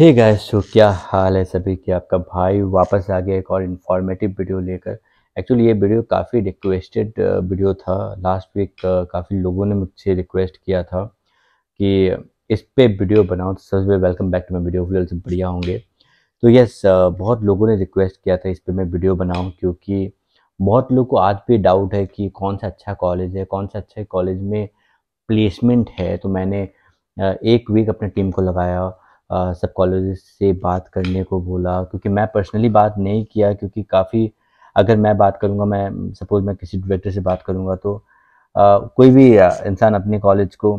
हे गाय सो क्या हाल है सभी की आपका भाई वापस आ गया एक और इन्फॉर्मेटिव वीडियो लेकर एक्चुअली ये वीडियो काफ़ी रिक्वेस्टेड वीडियो था लास्ट वीक काफ़ी लोगों ने मुझसे रिक्वेस्ट किया था कि इस पे वीडियो बनाओ तो सबसे welcome back to my video video बढ़िया होंगे तो यस uh, बहुत लोगों ने रिक्वेस्ट किया था इस पर मैं वीडियो बनाऊँ क्योंकि बहुत लोग को आज भी डाउट है कि कौन सा अच्छा कॉलेज है कौन सा अच्छे कॉलेज में प्लेसमेंट है तो मैंने uh, एक वीक अपने टीम को लगाया कॉलेज से बात करने को बोला क्योंकि मैं पर्सनली बात नहीं किया क्योंकि काफ़ी अगर मैं बात करूँगा मैं सपोज मैं किसी डायरेक्टर से बात करूँगा तो आ, कोई भी इंसान अपने कॉलेज को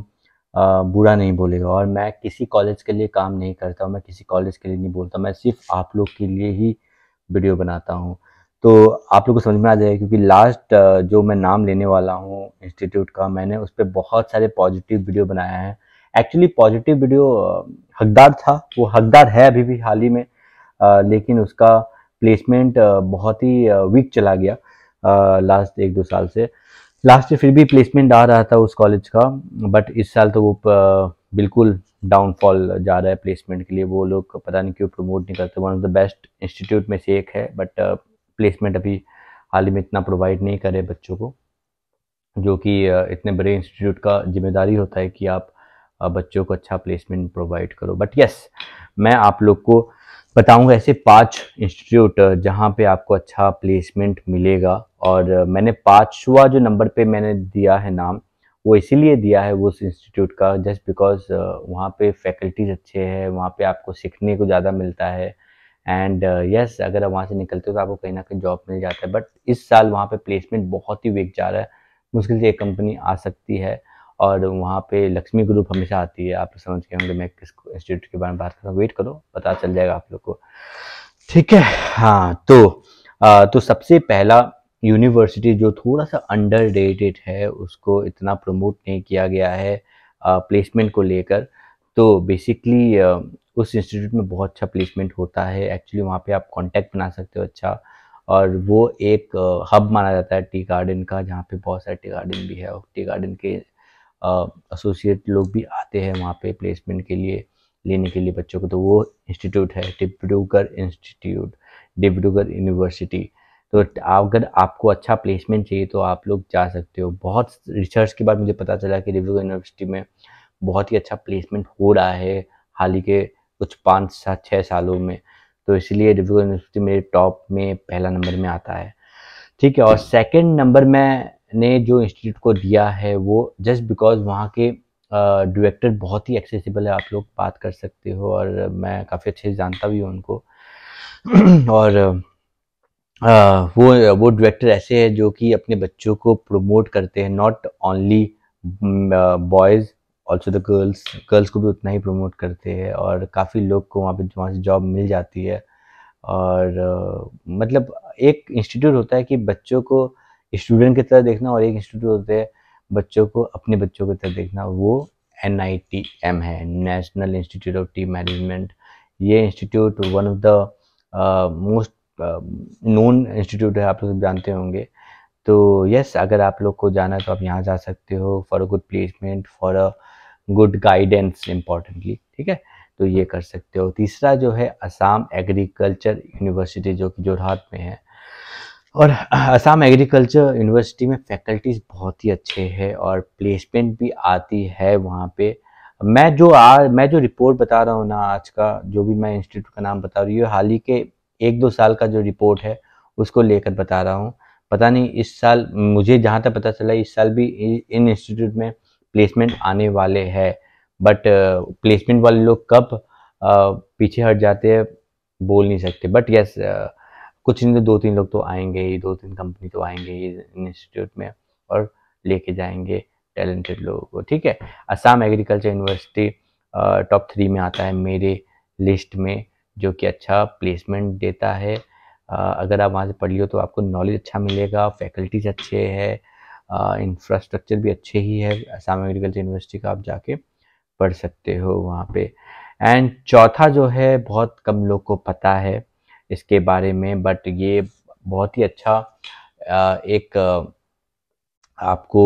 आ, बुरा नहीं बोलेगा और मैं किसी कॉलेज के लिए काम नहीं करता हूँ मैं किसी कॉलेज के लिए नहीं बोलता मैं सिर्फ आप लोग के लिए ही वीडियो बनाता हूँ तो आप लोग को समझ में आ जाएगा क्योंकि लास्ट जो मैं नाम लेने वाला हूँ इंस्टीट्यूट का मैंने उस पर बहुत सारे पॉजिटिव वीडियो बनाया है एक्चुअली पॉजिटिव वीडियो हकदार था वो हकदार है अभी भी हाल ही में आ, लेकिन उसका प्लेसमेंट बहुत ही वीक चला गया आ, लास्ट एक दो साल से लास्ट फिर भी प्लेसमेंट आ रहा था उस कॉलेज का बट इस साल तो वो बिल्कुल डाउनफॉल जा रहा है प्लेसमेंट के लिए वो लोग पता नहीं क्यों प्रमोट नहीं करते one of the best institute में से एक है बट प्लेसमेंट अभी हाल ही में इतना प्रोवाइड नहीं करे बच्चों को जो कि इतने बड़े इंस्टीट्यूट का जिम्मेदारी होता है कि आप बच्चों को अच्छा प्लेसमेंट प्रोवाइड करो बट यस मैं आप लोग को बताऊंगा ऐसे पांच इंस्टीट्यूट जहां पे आपको अच्छा प्लेसमेंट मिलेगा और मैंने पांचवा जो नंबर पे मैंने दिया है नाम वो इसीलिए दिया है उस इंस्टीट्यूट का जस्ट बिकॉज वहाँ पे फैकल्टीज अच्छे हैं वहाँ पे आपको सीखने को ज़्यादा मिलता है एंड यस uh, yes, अगर वहाँ से निकलते हो तो आपको कहीं ना कहीं जॉब मिल जाता है बट इस साल वहाँ पे प्लेसमेंट बहुत ही वीक जा रहा है मुश्किल से एक कंपनी आ सकती है और वहाँ पे लक्ष्मी ग्रुप हमेशा आती है आप समझ के होंगे मैं किस इंस्टीट्यूट के बारे में बात कर रहा हूँ वेट करो पता चल जाएगा आप लोग को ठीक है हाँ तो आ, तो सबसे पहला यूनिवर्सिटी जो थोड़ा सा अंडर रेटेड है उसको इतना प्रमोट नहीं किया गया है प्लेसमेंट को लेकर तो बेसिकली उस इंस्टीट्यूट में बहुत अच्छा प्लेसमेंट होता है एक्चुअली वहाँ पे आप कांटेक्ट बना सकते हो अच्छा और वो एक हब माना जाता है टी गार्डन का जहाँ पे बहुत सारे टी गार्डन भी है टी गार्डन के एसोसिएट लोग भी आते हैं वहाँ पे प्लेसमेंट के लिए लेने के लिए बच्चों को तो वो इंस्टीट्यूट है डिब्रूगढ़ इंस्टीट्यूट डिब्रूगढ़ यूनिवर्सिटी तो अगर आपको अच्छा प्लेसमेंट चाहिए तो आप लोग जा सकते हो बहुत रिसर्च के बाद मुझे पता चला कि डिब्रूगढ़ यूनिवर्सिटी में बहुत ही अच्छा प्लेसमेंट हो रहा है हाल ही के कुछ पाँच सात छः सालों में तो इसलिए डिब्रूगढ़ यूनिवर्सिटी मेरे टॉप में पहला नंबर में आता है ठीक है और सेकंड नंबर में ने जो इंस्टीट्यूट को दिया है वो जस्ट बिकॉज वहाँ के डायरेक्टर बहुत ही एक्सेसिबल है आप लोग बात कर सकते हो और मैं काफ़ी अच्छे से जानता भी हूँ उनको और आ, वो वो डायरेक्टर ऐसे हैं जो कि अपने बच्चों को प्रमोट करते हैं not only boys also the girls girls को भी उतना ही प्रमोट करते हैं और काफ़ी लोग को वहाँ पे वहाँ से जॉब मिल जाती है और आ, मतलब एक इंस्टीट्यूट होता है कि बच्चों को स्टूडेंट की तरह देखना और एक इंस्टीट्यूट होते हैं बच्चों को अपने बच्चों की तरह देखना वो एन है national institute of tea management ये institute one of the most known institute है आप लोग जानते होंगे तो यस अगर आप लोग को जाना है तो आप यहाँ जा सकते हो for a good placement for a good guidance importantly ठीक है तो ये कर सकते हो तीसरा जो है असम एग्रीकल्चर यूनिवर्सिटी जो कि जोरहाट में है और असम एग्रीकल्चर यूनिवर्सिटी में फैकल्टीज़ बहुत ही अच्छे हैं और प्लेसमेंट भी आती है वहाँ पे मैं जो आ मैं जो रिपोर्ट बता रहा हूँ ना आज का जो भी मैं इंस्टीट्यूट का नाम बता रही हूँ हाल ही के एक दो साल का जो रिपोर्ट है उसको लेकर बता रहा हूँ पता नहीं इस साल मुझे जहाँ तक पता चला इस साल भी इन इंस्टीट्यूट में प्लेसमेंट आने वाले है बट प्लेसमेंट वाले लोग कब पीछे हट जाते हैं बोल नहीं सकते बट यस yes, कुछ नहीं तो दो तीन लोग तो आएंगे ही दो तीन कंपनी तो आएंगे ही इंस्टीट्यूट में और लेके जाएंगे टैलेंटेड लोगों को ठीक है Assam agriculture university top three में आता है मेरे लिस्ट में जो कि अच्छा प्लेसमेंट देता है अगर आप वहाँ से पढ़ लियो तो आपको नॉलेज अच्छा मिलेगा फैकल्टीज अच्छे है इंफ्रास्ट्रक्चर भी अच्छे ही है असम एग्रीकल्चर यूनिवर्सिटी का आप जाके पढ़ सकते हो वहाँ पे एंड चौथा जो है बहुत कम लोग को पता है इसके बारे में बट ये बहुत ही अच्छा एक आपको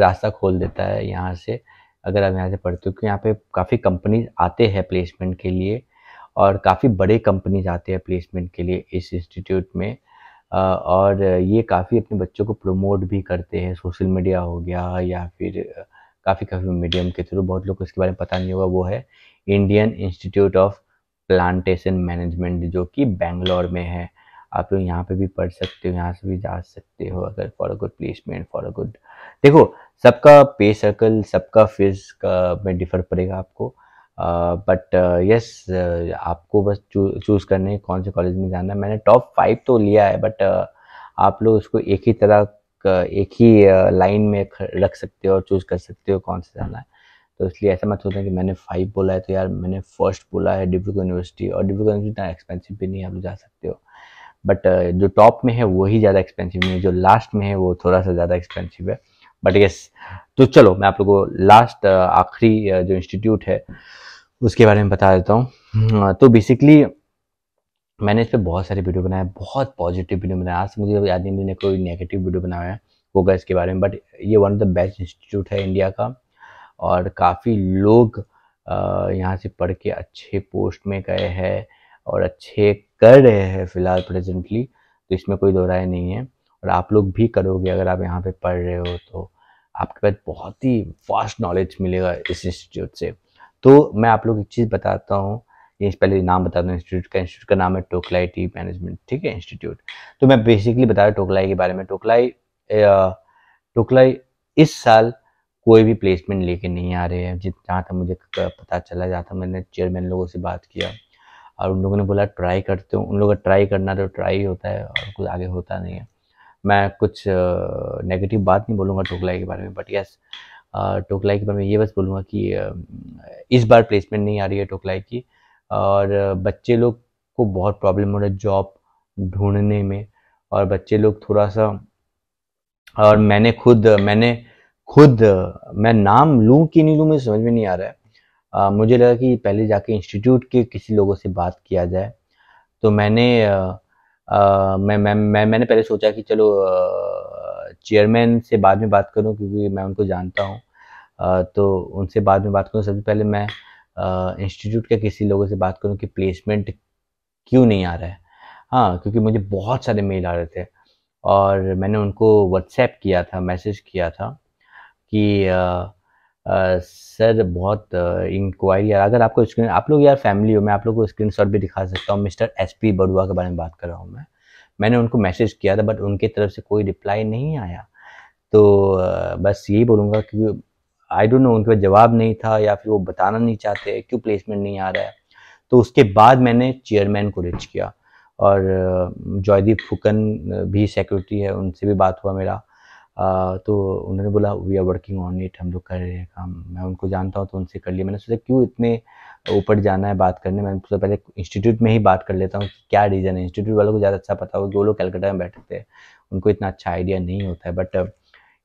रास्ता खोल देता है यहाँ से अगर आप यहाँ से पढ़ते हो क्योंकि यहाँ पे काफ़ी कंपनीज आते हैं प्लेसमेंट के लिए और काफ़ी बड़े कंपनीज आते हैं प्लेसमेंट के लिए इस इंस्टीट्यूट में और ये काफ़ी अपने बच्चों को प्रमोट भी करते हैं सोशल मीडिया हो गया या फिर काफ़ी काफ़ी मीडियम के थ्रू बहुत लोग को इसके बारे में पता नहीं होगा वो है Indian institute of plantation management जो कि बेंगलोर में है आप लोग यहाँ पे भी पढ़ सकते हो यहाँ से भी जा सकते हो अगर for a good placement for a good देखो सबका पे सर्कल सबका फीस का में डिफर पड़ेगा आपको but uh, yes uh, yes, uh, आपको बस चू चूज़ करने कौन से कॉलेज में जाना है मैंने टॉप फाइव तो लिया है बट uh, आप लोग उसको एक ही तरह एक ही लाइन में रख सकते हो और चूज़ कर सकते हो कौन सा जाना है तो इसलिए ऐसा मत सोचें कि मैंने फाइव बोला है तो यार मैंने फर्स्ट बोला है डिब्रूगढ़ यूनिवर्सिटी और डिब्रूगढ़ यूनिवर्सिटी इतना एक्सपेंसिव भी नहीं आप जा सकते हो बट uh, जो टॉप में है वही ज़्यादा एक्सपेंसिव नहीं है जो लास्ट में है वो थोड़ा सा ज़्यादा एक्सपेंसिव है बट यस तो चलो मैं आप लोग को लास्ट uh, आखिरी uh, जो इंस्टीट्यूट है उसके बारे में बता देता हूँ तो बेसिकली मैंने इस पर बहुत सारे वीडियो बनाए बहुत पॉजिटिव वीडियो बनाया आज मुझे याद नहीं मैंने कोई नेगेटिव वीडियो बनाया होगा इसके बारे में बट ये one of the best institute है इंडिया का और काफ़ी लोग यहाँ से पढ़ के अच्छे पोस्ट में गए हैं और अच्छे कर रहे हैं फ़िलहाल प्रेजेंटली तो इसमें कोई दो राय नहीं है और आप लोग भी करोगे अगर आप यहाँ पे पढ़ रहे हो तो आपके पास बहुत ही वास्ट नॉलेज मिलेगा इस इंस्टीट्यूट से तो मैं आप लोग एक चीज़ बताता हूँ ये पहले नाम बता दूँ इंस्टीट्यूट का इंस्टीट्यूट का नाम है टोकलाई टी मैनेजमेंट ठीक है इंस्टीट्यूट तो मैं बेसिकली बता रहा हूँ टोकलाई के बारे में टोकलाई टोकलाई इस साल कोई भी प्लेसमेंट लेके नहीं आ रहे हैं जित जहाँ तक मुझे पता चला जहाँ था मैंने चेयरमैन लोगों से बात किया और उन लोगों ने बोला ट्राई करते हो उन लोगों का ट्राई करना तो ट्राई होता है और कुछ आगे होता नहीं है मैं कुछ नेगेटिव बात नहीं बोलूँगा टोकलाई के बारे में बट यस टोकलाई के बारे में ये बस बोलूँगा कि इस बार प्लेसमेंट नहीं आ रही है टोकलाई की और बच्चे लोग को बहुत प्रॉब्लम हो रहा है जॉब ढूंढने में और बच्चे लोग थोड़ा सा और मैंने खुद मैंने खुद मैं नाम लूँ कि नहीं लूँ मुझे समझ में नहीं आ रहा है आ, मुझे लगा कि पहले जाके इंस्टीट्यूट के किसी लोगों से बात किया जाए तो मैंने आ, आ, मैं, मैं, मैं मैंने पहले सोचा कि चलो चेयरमैन से बाद में बात करूं क्योंकि मैं उनको जानता हूं तो उनसे बाद में बात करूं सबसे पहले मैं इंस्टीट्यूट के किसी लोगों से बात करूं कि प्लेसमेंट क्यों नहीं आ रहा है हाँ क्योंकि मुझे बहुत सारे मेल आ रहे थे और मैंने उनको व्हाट्सएप किया था मैसेज किया था कि सर बहुत इंक्वायरी अगर आपको स्क्रीन आप लोग यार फैमिली हो मैं आप लोग को स्क्रीन शॉट भी दिखा सकता हूँ मिस्टर एस पी बड़ुआ के बारे में बात कर रहा हूँ मैं मैंने उनको मैसेज किया था बट उनकी तरफ से कोई रिप्लाई नहीं आया तो बस यही बोलूँगा कि आई डोंट नो उनके पास जवाब नहीं था या फिर वो बताना नहीं चाहते क्यों प्लेसमेंट नहीं आ रहा है तो उसके बाद मैंने चेयरमैन को रीच किया और जॉयदीप फुकन भी सेक्रेटरी है उनसे भी बात हुआ मेरा तो उन्होंने बोला we are working on it हम लोग कर रहे हैं काम मैं उनको जानता हूँ तो उनसे कर लिया मैंने सोचा क्यों इतने ऊपर जाना है बात करने मैंने सोचा पहले इंस्टीट्यूट में ही बात कर लेता हूँ क्या रीज़न है इंस्टीट्यूट वालों को ज़्यादा अच्छा पता होगा कि वो लोग कैलकाटा में बैठते हैं उनको इतना अच्छा आइडिया नहीं होता है बट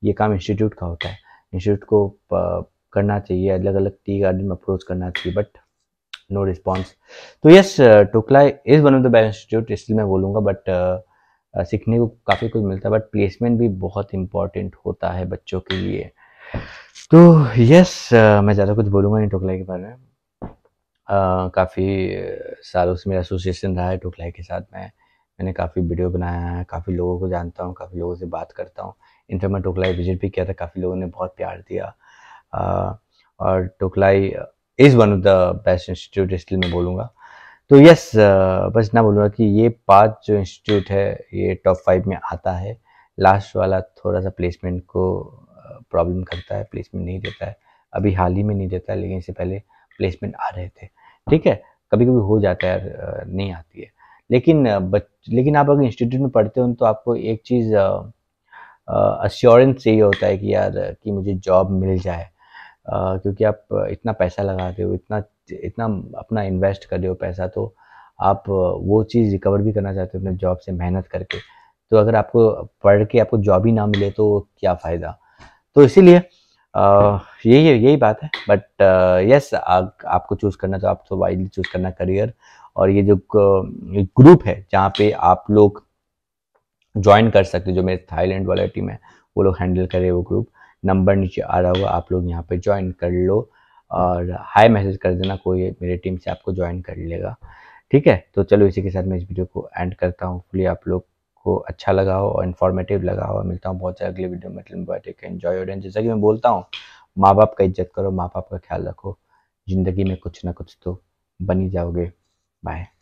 ये काम इंस्टीट्यूट का होता है इंस्टीट्यूट को करना चाहिए अलग अलग टी गार्डन में अप्रोच करना चाहिए बट नो रिस्पॉन्स तो yes Tocklai is one of the best institute इसलिए मैं बोलूँगा बट सीखने को काफ़ी कुछ मिलता है बट प्लेसमेंट भी बहुत इम्पॉर्टेंट होता है बच्चों के लिए तो यस मैं ज़्यादा कुछ बोलूँगा नहीं टोकलाई के बारे में काफ़ी सालों से मेरा एसोसिएशन रहा है टोकलाई के साथ मैं मैंने काफ़ी वीडियो बनाया है काफ़ी लोगों को जानता हूँ काफ़ी लोगों से बात करता हूँ इनफैक्ट मैं टोकलाई विजिट भी किया था काफ़ी लोगों ने बहुत प्यार दिया और Tocklai is one of the best institute इसलिए मैं बोलूँगा तो यस uh, बस ना बोलूँगा कि ये पाँच जो इंस्टीट्यूट है ये टॉप फाइव में आता है लास्ट वाला थोड़ा सा प्लेसमेंट को प्रॉब्लम uh, करता है प्लेसमेंट नहीं देता है अभी हाल ही में नहीं देता है लेकिन इससे पहले प्लेसमेंट आ रहे थे ठीक है कभी कभी हो जाता है uh, नहीं आती है लेकिन बच लेकिन आप अगर इंस्टीट्यूट में पढ़ते हो तो आपको एक चीज़ अश्योरेंस चाहिए होता है कि यार कि मुझे जॉब मिल जाए आ, क्योंकि आप इतना पैसा लगाते हो इतना इतना अपना इन्वेस्ट कर रहे हो पैसा तो आप वो चीज़ रिकवर भी करना चाहते हो अपने जॉब से मेहनत करके तो अगर आपको पढ़ के आपको जॉब ही ना मिले तो क्या फ़ायदा तो इसीलिए यही है यही बात है बट यस आपको चूज़ करना तो आप तो वाइडली चूज़ करना करियर और ये जो ग्रुप है जहाँ पे आप लोग ज्वाइन कर सकते जो मेरे थाईलैंड वाला टीम है वो लोग हैंडल कर रहे हैं वो ग्रुप नंबर नीचे आ रहा होगा आप लोग यहाँ पे ज्वाइन कर लो और हाई मैसेज कर देना कोई मेरे टीम से आपको ज्वाइन कर लेगा ठीक है तो चलो इसी के साथ मैं इस वीडियो को एंड करता हूँ फुली आप लोग को अच्छा लगा हो और इन्फॉर्मेटिव लगा हो मिलता हूँ बहुत सारे अगले वीडियो में मतलब टेक एन्जॉय और जैसा कि मैं बोलता हूँ माँ बाप का इज्जत करो माँ बाप का ख्याल रखो ज़िंदगी में कुछ ना कुछ तो बनी जाओगे बाय